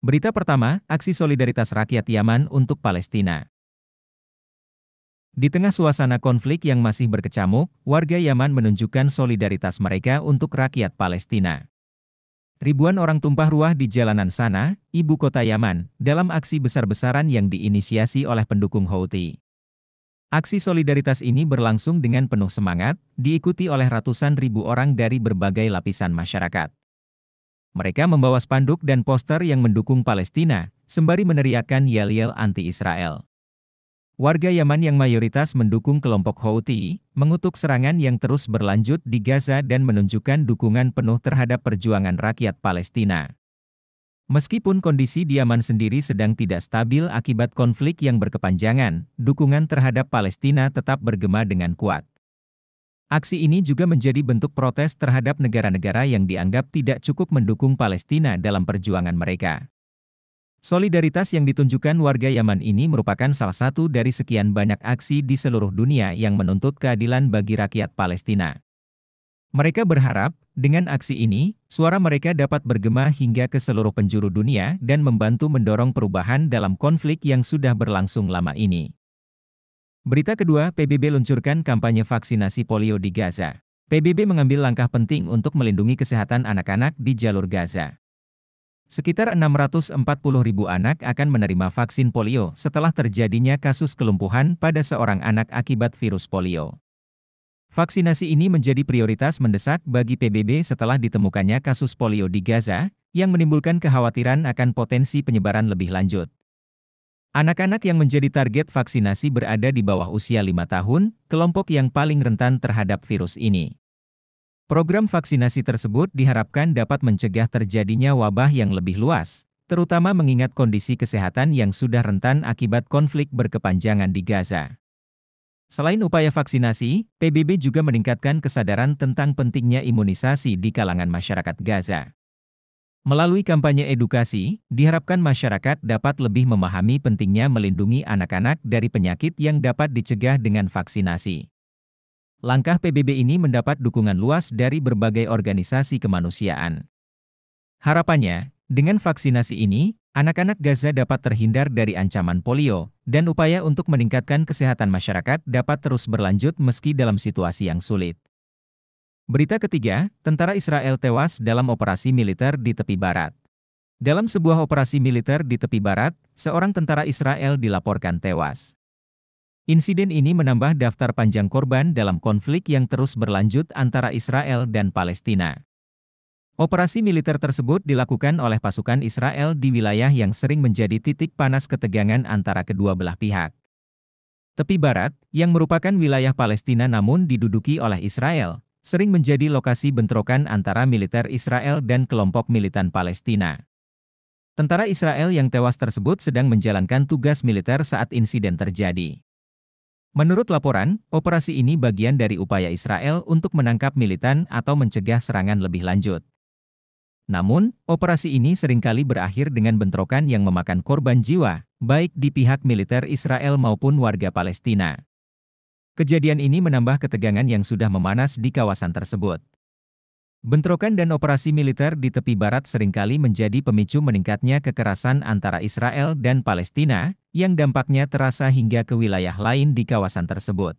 Berita pertama, aksi solidaritas rakyat Yaman untuk Palestina. Di tengah suasana konflik yang masih berkecamuk, warga Yaman menunjukkan solidaritas mereka untuk rakyat Palestina. Ribuan orang tumpah ruah di jalanan sana, ibu kota Yaman, dalam aksi besar-besaran yang diinisiasi oleh pendukung Houthi. Aksi solidaritas ini berlangsung dengan penuh semangat, diikuti oleh ratusan ribu orang dari berbagai lapisan masyarakat. Mereka membawa spanduk dan poster yang mendukung Palestina, sembari meneriakkan yel-yel anti-Israel. Warga Yaman yang mayoritas mendukung kelompok Houthi, mengutuk serangan yang terus berlanjut di Gaza dan menunjukkan dukungan penuh terhadap perjuangan rakyat Palestina. Meskipun kondisi di Yaman sendiri sedang tidak stabil akibat konflik yang berkepanjangan, dukungan terhadap Palestina tetap bergema dengan kuat. Aksi ini juga menjadi bentuk protes terhadap negara-negara yang dianggap tidak cukup mendukung Palestina dalam perjuangan mereka. Solidaritas yang ditunjukkan warga Yaman ini merupakan salah satu dari sekian banyak aksi di seluruh dunia yang menuntut keadilan bagi rakyat Palestina. Mereka berharap, dengan aksi ini, suara mereka dapat bergema hingga ke seluruh penjuru dunia dan membantu mendorong perubahan dalam konflik yang sudah berlangsung lama ini. Berita kedua, PBB luncurkan kampanye vaksinasi polio di Gaza. PBB mengambil langkah penting untuk melindungi kesehatan anak-anak di jalur Gaza. Sekitar 640 ribu anak akan menerima vaksin polio setelah terjadinya kasus kelumpuhan pada seorang anak akibat virus polio. Vaksinasi ini menjadi prioritas mendesak bagi PBB setelah ditemukannya kasus polio di Gaza, yang menimbulkan kekhawatiran akan potensi penyebaran lebih lanjut. Anak-anak yang menjadi target vaksinasi berada di bawah usia 5 tahun, kelompok yang paling rentan terhadap virus ini. Program vaksinasi tersebut diharapkan dapat mencegah terjadinya wabah yang lebih luas, terutama mengingat kondisi kesehatan yang sudah rentan akibat konflik berkepanjangan di Gaza. Selain upaya vaksinasi, PBB juga meningkatkan kesadaran tentang pentingnya imunisasi di kalangan masyarakat Gaza. Melalui kampanye edukasi, diharapkan masyarakat dapat lebih memahami pentingnya melindungi anak-anak dari penyakit yang dapat dicegah dengan vaksinasi. Langkah PBB ini mendapat dukungan luas dari berbagai organisasi kemanusiaan. Harapannya, dengan vaksinasi ini, anak-anak Gaza dapat terhindar dari ancaman polio, dan upaya untuk meningkatkan kesehatan masyarakat dapat terus berlanjut meski dalam situasi yang sulit. Berita ketiga, tentara Israel tewas dalam operasi militer di tepi barat. Dalam sebuah operasi militer di tepi barat, seorang tentara Israel dilaporkan tewas. Insiden ini menambah daftar panjang korban dalam konflik yang terus berlanjut antara Israel dan Palestina. Operasi militer tersebut dilakukan oleh pasukan Israel di wilayah yang sering menjadi titik panas ketegangan antara kedua belah pihak. Tepi barat, yang merupakan wilayah Palestina namun diduduki oleh Israel, sering menjadi lokasi bentrokan antara militer Israel dan kelompok militan Palestina. Tentara Israel yang tewas tersebut sedang menjalankan tugas militer saat insiden terjadi. Menurut laporan, operasi ini bagian dari upaya Israel untuk menangkap militan atau mencegah serangan lebih lanjut. Namun, operasi ini seringkali berakhir dengan bentrokan yang memakan korban jiwa, baik di pihak militer Israel maupun warga Palestina. Kejadian ini menambah ketegangan yang sudah memanas di kawasan tersebut. Bentrokan dan operasi militer di tepi barat seringkali menjadi pemicu meningkatnya kekerasan antara Israel dan Palestina, yang dampaknya terasa hingga ke wilayah lain di kawasan tersebut.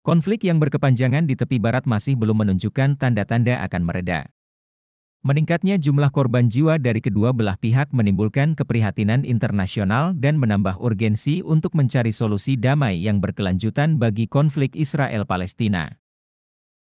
Konflik yang berkepanjangan di tepi barat masih belum menunjukkan tanda-tanda akan mereda. Meningkatnya jumlah korban jiwa dari kedua belah pihak menimbulkan keprihatinan internasional dan menambah urgensi untuk mencari solusi damai yang berkelanjutan bagi konflik Israel-Palestina.